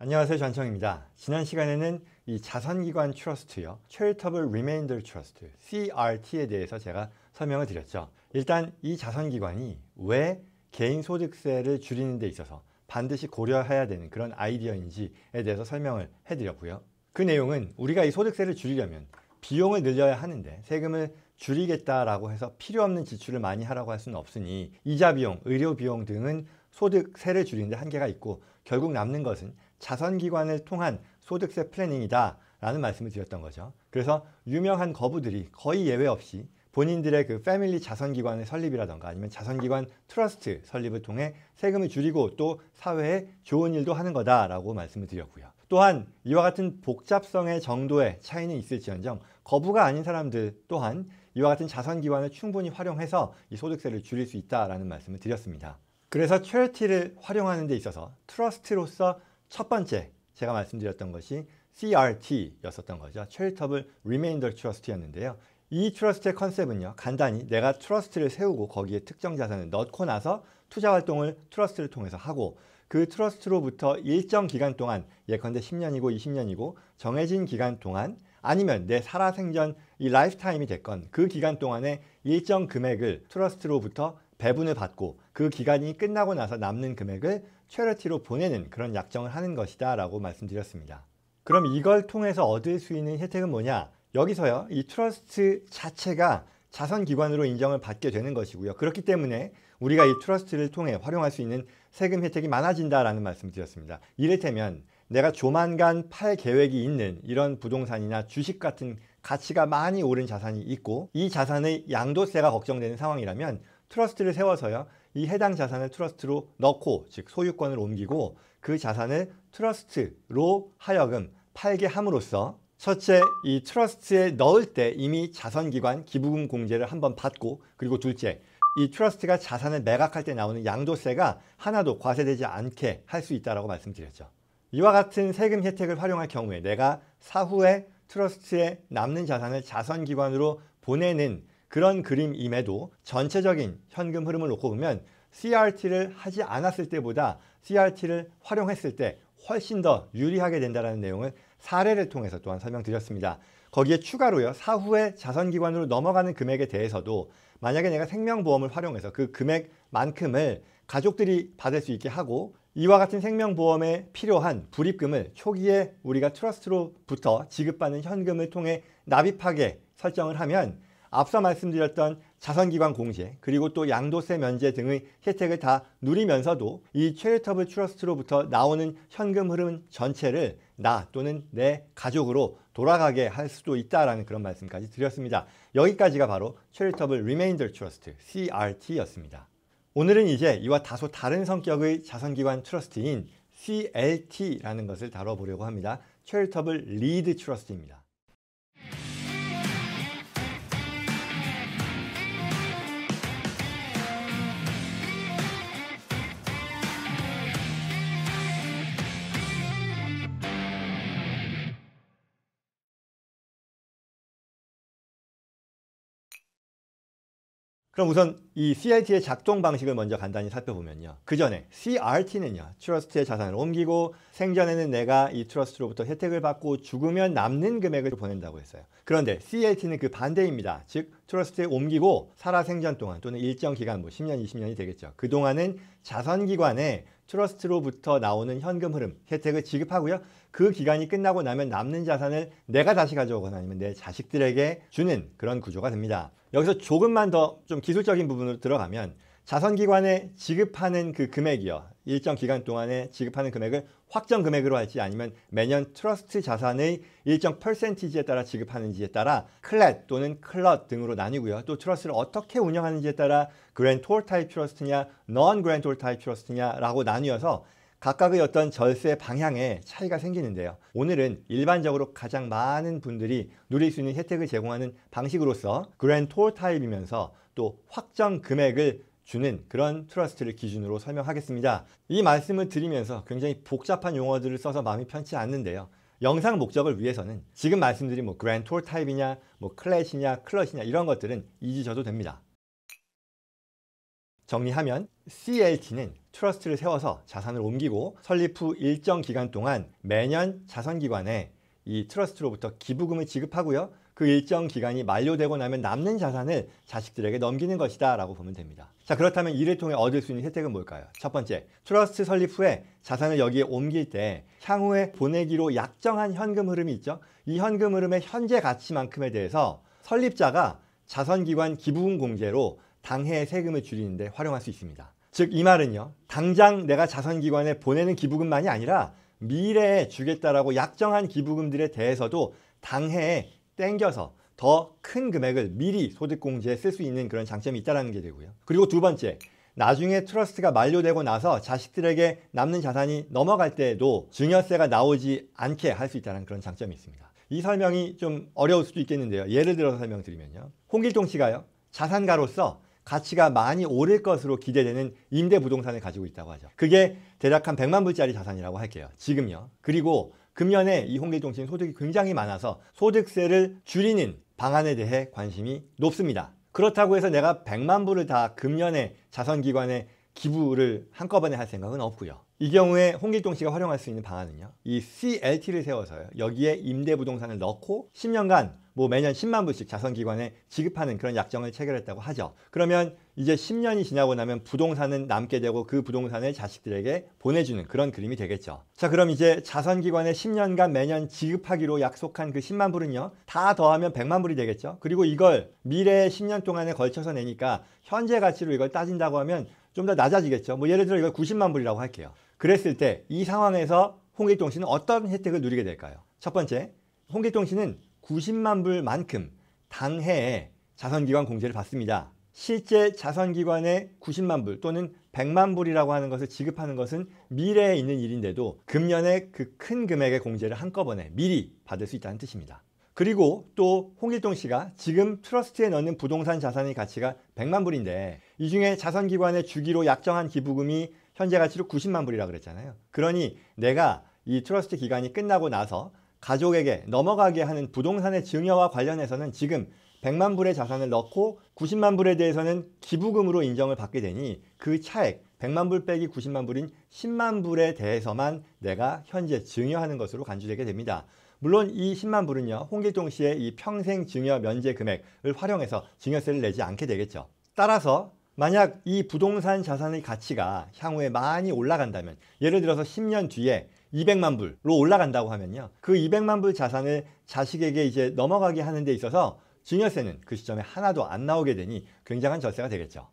안녕하세요. 전청입니다. 지난 시간에는 이 자산기관 트러스트요. Charitable Remainder Trust, CRT에 대해서 제가 설명을 드렸죠. 일단 이 자산기관이 왜 개인소득세를 줄이는 데 있어서 반드시 고려해야 되는 그런 아이디어인지에 대해서 설명을 해드렸고요. 그 내용은 우리가 이 소득세를 줄이려면 비용을 늘려야 하는데 세금을 줄이겠다라고 해서 필요 없는 지출을 많이 하라고 할 수는 없으니 이자 비용, 의료 비용 등은 소득세를 줄이는데 한계가 있고 결국 남는 것은 자선기관을 통한 소득세 플래닝이다 라는 말씀을 드렸던 거죠. 그래서 유명한 거부들이 거의 예외 없이 본인들의 그 패밀리 자선기관의 설립이라던가 아니면 자선기관 트러스트 설립을 통해 세금을 줄이고 또 사회에 좋은 일도 하는 거다라고 말씀을 드렸고요. 또한 이와 같은 복잡성의 정도의 차이는 있을지언정 거부가 아닌 사람들 또한 이와 같은 자선기관을 충분히 활용해서 이 소득세를 줄일 수 있다라는 말씀을 드렸습니다. 그래서 체리티를 활용하는 데 있어서 트러스트로서 첫 번째 제가 말씀드렸던 것이 CRT였었던 거죠. Charitable Remainder Trust였는데요. 이 트러스트의 컨셉은요. 간단히 내가 트러스트를 세우고 거기에 특정 자산을 넣고 나서 투자 활동을 트러스트를 통해서 하고 그 트러스트로부터 일정 기간 동안 예컨대 10년이고 20년이고 정해진 기간 동안 아니면 내 살아생전 이 라이프타임이 됐건 그 기간 동안에 일정 금액을 트러스트로부터 배분을 받고 그 기간이 끝나고 나서 남는 금액을 체리티로 보내는 그런 약정을 하는 것이다 라고 말씀드렸습니다. 그럼 이걸 통해서 얻을 수 있는 혜택은 뭐냐? 여기서요. 이 트러스트 자체가 자선기관으로 인정을 받게 되는 것이고요. 그렇기 때문에 우리가 이 트러스트를 통해 활용할 수 있는 세금 혜택이 많아진다라는 말씀을 드렸습니다. 이를테면 내가 조만간 팔 계획이 있는 이런 부동산이나 주식 같은 가치가 많이 오른 자산이 있고 이 자산의 양도세가 걱정되는 상황이라면 트러스트를 세워서요. 이 해당 자산을 트러스트로 넣고 즉 소유권을 옮기고 그 자산을 트러스트로 하여금 팔게 함으로써 첫째, 이 트러스트에 넣을 때 이미 자선기관 기부금 공제를 한 번 받고 그리고 둘째, 이 트러스트가 자산을 매각할 때 나오는 양도세가 하나도 과세되지 않게 할 수 있다고 라 말씀드렸죠. 이와 같은 세금 혜택을 활용할 경우에 내가 사후에 트러스트에 남는 자산을 자선기관으로 보내는 그런 그림임에도 전체적인 현금 흐름을 놓고 보면 CRT를 하지 않았을 때보다 CRT를 활용했을 때 훨씬 더 유리하게 된다는 내용을 사례를 통해서 또한 설명드렸습니다. 거기에 추가로요. 사후에 자선기관으로 넘어가는 금액에 대해서도 만약에 내가 생명보험을 활용해서 그 금액만큼을 가족들이 받을 수 있게 하고 이와 같은 생명보험에 필요한 불입금을 초기에 우리가 트러스트로부터 지급받는 현금을 통해 납입하게 설정을 하면 앞서 말씀드렸던 자선기관 공제 그리고 또 양도세 면제 등의 혜택을 다 누리면서도 이 체리터블 트러스트로부터 나오는 현금 흐름 전체를 나 또는 내 가족으로 돌아가게 할 수도 있다라는 그런 말씀까지 드렸습니다. 여기까지가 바로 체리터블 리메인더 트러스트 CRT였습니다. 오늘은 이제 이와 다소 다른 성격의 자선기관 트러스트인 CLT라는 것을 다뤄보려고 합니다. 체리터블 리드 트러스트입니다. 그럼 우선 이 CRT의 작동 방식을 먼저 간단히 살펴보면요. 그 전에 CRT는요. 트러스트의 자산을 옮기고 생전에는 내가 이 트러스트로부터 혜택을 받고 죽으면 남는 금액을 보낸다고 했어요. 그런데 CLT는 그 반대입니다. 즉 트러스트에 옮기고 살아생전 동안 또는 일정 기간 뭐 10년, 20년이 되겠죠. 그동안은 자선기관에 트러스트로부터 나오는 현금 흐름 혜택을 지급하고요. 그 기간이 끝나고 나면 남는 자산을 내가 다시 가져오거나 아니면 내 자식들에게 주는 그런 구조가 됩니다. 여기서 조금만 더 좀 기술적인 부분으로 들어가면 자선기관에 지급하는 그 금액이요. 일정 기간 동안에 지급하는 금액을 확정 금액으로 할지 아니면 매년 트러스트 자산의 일정 퍼센티지에 따라 지급하는지에 따라 클렛 또는 클럿 등으로 나뉘고요. 또 트러스트를 어떻게 운영하는지에 따라 그랜톨 타입 트러스트냐, 넌 그랜톨 타입 트러스트냐라고 나뉘어서 각각의 어떤 절세 방향에 차이가 생기는데요. 오늘은 일반적으로 가장 많은 분들이 누릴 수 있는 혜택을 제공하는 방식으로서 그랜톨 타입이면서 또 확정 금액을 주는 그런 트러스트를 기준으로 설명하겠습니다. 이 말씀을 드리면서 굉장히 복잡한 용어들을 써서 마음이 편치 않는데요. 영상 목적을 위해서는 지금 말씀드린 뭐 그랜톨 타입이냐, 뭐 클래시냐, 클러시냐 이런 것들은 잊으셔도 됩니다. 정리하면 CLT는 트러스트를 세워서 자산을 옮기고 설립 후 일정 기간 동안 매년 자선기관에 이 트러스트로부터 기부금을 지급하고요. 그 일정 기간이 만료되고 나면 남는 자산을 자식들에게 넘기는 것이다 라고 보면 됩니다. 자 그렇다면 이를 통해 얻을 수 있는 혜택은 뭘까요? 첫 번째, 트러스트 설립 후에 자산을 여기에 옮길 때 향후에 보내기로 약정한 현금 흐름이 있죠. 이 현금 흐름의 현재 가치만큼에 대해서 설립자가 자선기관 기부금 공제로 당해 세금을 줄이는데 활용할 수 있습니다. 즉 이 말은요. 당장 내가 자선기관에 보내는 기부금만이 아니라 미래에 주겠다라고 약정한 기부금들에 대해서도 당해에 땡겨서 더 큰 금액을 미리 소득공제에 쓸 수 있는 그런 장점이 있다는 게 되고요. 그리고 두 번째, 나중에 트러스트가 만료되고 나서 자식들에게 남는 자산이 넘어갈 때에도 증여세가 나오지 않게 할 수 있다는 그런 장점이 있습니다. 이 설명이 좀 어려울 수도 있겠는데요. 예를 들어서 설명드리면요. 홍길동 씨가요. 자산가로서 가치가 많이 오를 것으로 기대되는 임대 부동산을 가지고 있다고 하죠. 그게 대략 한 100만 불짜리 자산이라고 할게요. 지금요. 그리고 금년에 이 홍대종신 소득이 굉장히 많아서 소득세를 줄이는 방안에 대해 관심이 높습니다. 그렇다고 해서 내가 100만 불을 다 금년에 자선기관에 기부를 한꺼번에 할 생각은 없고요. 이 경우에 홍길동 씨가 활용할 수 있는 방안은요. 이 CLT를 세워서요. 여기에 임대부동산을 넣고 10년간 뭐 매년 10만 불씩 자선기관에 지급하는 그런 약정을 체결했다고 하죠. 그러면 이제 10년이 지나고 나면 부동산은 남게 되고 그 부동산을 자식들에게 보내주는 그런 그림이 되겠죠. 자 그럼 이제 자선기관에 10년간 매년 지급하기로 약속한 그 10만 불은요. 다 더하면 100만 불이 되겠죠. 그리고 이걸 미래의 10년 동안에 걸쳐서 내니까 현재 가치로 이걸 따진다고 하면 좀 더 낮아지겠죠. 뭐 예를 들어 이걸 90만 불이라고 할게요. 그랬을 때 이 상황에서 홍길동 씨는 어떤 혜택을 누리게 될까요? 첫 번째, 홍길동 씨는 90만 불만큼 당해에 자선기관 공제를 받습니다. 실제 자선기관에 90만 불 또는 100만 불이라고 하는 것을 지급하는 것은 미래에 있는 일인데도 금년에 그 큰 금액의 공제를 한꺼번에 미리 받을 수 있다는 뜻입니다. 그리고 또 홍길동 씨가 지금 트러스트에 넣는 부동산 자산의 가치가 100만 불인데 이 중에 자선기관의 주기로 약정한 기부금이 현재 가치로 90만 불이라 고 그랬잖아요. 그러니 내가 이 트러스트 기간이 끝나고 나서 가족에게 넘어가게 하는 부동산의 증여와 관련해서는 지금 100만 불의 자산을 넣고 90만 불에 대해서는 기부금으로 인정을 받게 되니 그 차액 100만 불 빼기 90만 불인 10만 불에 대해서만 내가 현재 증여하는 것으로 간주되게 됩니다. 물론 이 10만 불은요. 홍길동 씨의 이 평생 증여 면제 금액을 활용해서 증여세를 내지 않게 되겠죠. 따라서 만약 이 부동산 자산의 가치가 향후에 많이 올라간다면 예를 들어서 10년 뒤에 200만 불로 올라간다고 하면요. 그 200만 불 자산을 자식에게 이제 넘어가게 하는 데 있어서 증여세는 그 시점에 하나도 안 나오게 되니 굉장한 절세가 되겠죠.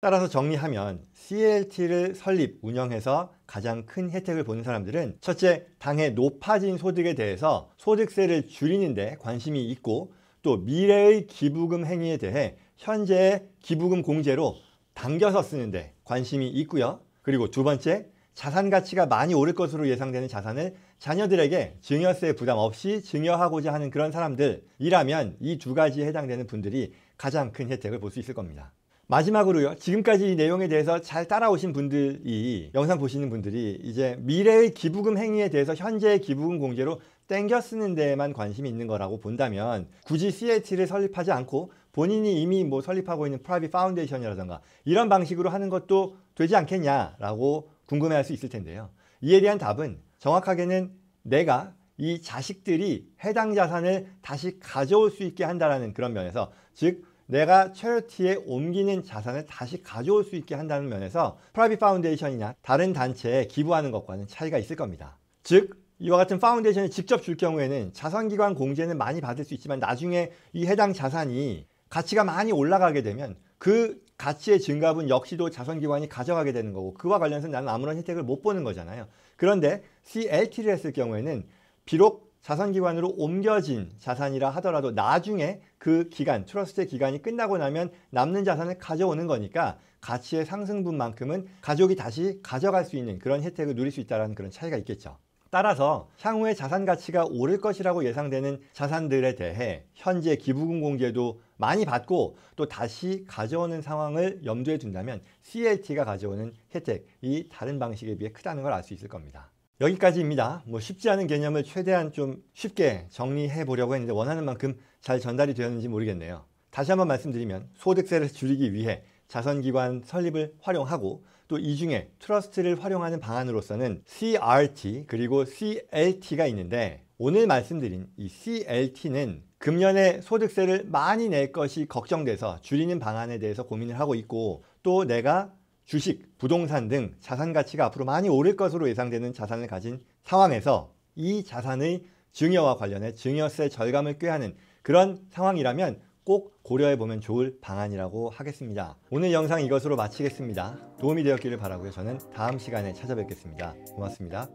따라서 정리하면 CLT를 설립, 운영해서 가장 큰 혜택을 보는 사람들은 첫째, 당의 높아진 소득에 대해서 소득세를 줄이는 데 관심이 있고 또 미래의 기부금 행위에 대해 현재의 기부금 공제로 당겨서 쓰는데 관심이 있고요. 그리고 두 번째, 자산 가치가 많이 오를 것으로 예상되는 자산을 자녀들에게 증여세 부담 없이 증여하고자 하는 그런 사람들이라면 이 두 가지에 해당되는 분들이 가장 큰 혜택을 볼 수 있을 겁니다. 마지막으로요. 지금까지 이 내용에 대해서 잘 따라오신 분들이 영상 보시는 분들이 이제 미래의 기부금 행위에 대해서 현재의 기부금 공제로 땡겨 쓰는 데에만 관심이 있는 거라고 본다면 굳이 CAT를 설립하지 않고 본인이 이미 뭐 설립하고 있는 프라이빗 파운데이션이라던가 이런 방식으로 하는 것도 되지 않겠냐라고 궁금해할 수 있을 텐데요. 이에 대한 답은 정확하게는 내가 이 자식들이 해당 자산을 다시 가져올 수 있게 한다라는 그런 면에서 즉 내가 체리티에 옮기는 자산을 다시 가져올 수 있게 한다는 면에서 프라이빗 파운데이션이나 다른 단체에 기부하는 것과는 차이가 있을 겁니다. 즉 이와 같은 파운데이션을 직접 줄 경우에는 자산기관 공제는 많이 받을 수 있지만 나중에 이 해당 자산이 가치가 많이 올라가게 되면 그 가치의 증가분 역시도 자산기관이 가져가게 되는 거고 그와 관련해서 나는 아무런 혜택을 못 보는 거잖아요. 그런데 CLT를 했을 경우에는 비록 자산기관으로 옮겨진 자산이라 하더라도 나중에 그 기간, 트러스트의 기간이 끝나고 나면 남는 자산을 가져오는 거니까 가치의 상승분만큼은 가족이 다시 가져갈 수 있는 그런 혜택을 누릴 수 있다는 그런 차이가 있겠죠. 따라서 향후에 자산 가치가 오를 것이라고 예상되는 자산들에 대해 현재 기부금공제도 많이 받고 또 다시 가져오는 상황을 염두에 둔다면 CLT가 가져오는 혜택이 다른 방식에 비해 크다는 걸 알 수 있을 겁니다. 여기까지입니다. 뭐 쉽지 않은 개념을 최대한 좀 쉽게 정리해 보려고 했는데 원하는 만큼 잘 전달이 되었는지 모르겠네요. 다시 한번 말씀드리면 소득세를 줄이기 위해 자선기관 설립을 활용하고 또 이 중에 트러스트를 활용하는 방안으로서는 CRT 그리고 CLT가 있는데 오늘 말씀드린 이 CLT는 금년에 소득세를 많이 낼 것이 걱정돼서 줄이는 방안에 대해서 고민을 하고 있고 또 내가 주식, 부동산 등 자산 가치가 앞으로 많이 오를 것으로 예상되는 자산을 가진 상황에서 이 자산의 증여와 관련해 증여세 절감을 꾀하는 그런 상황이라면 꼭 고려해 보면 좋을 방안이라고 하겠습니다. 오늘 영상 이것으로 마치겠습니다. 도움이 되었기를 바라고요. 저는 다음 시간에 찾아뵙겠습니다. 고맙습니다.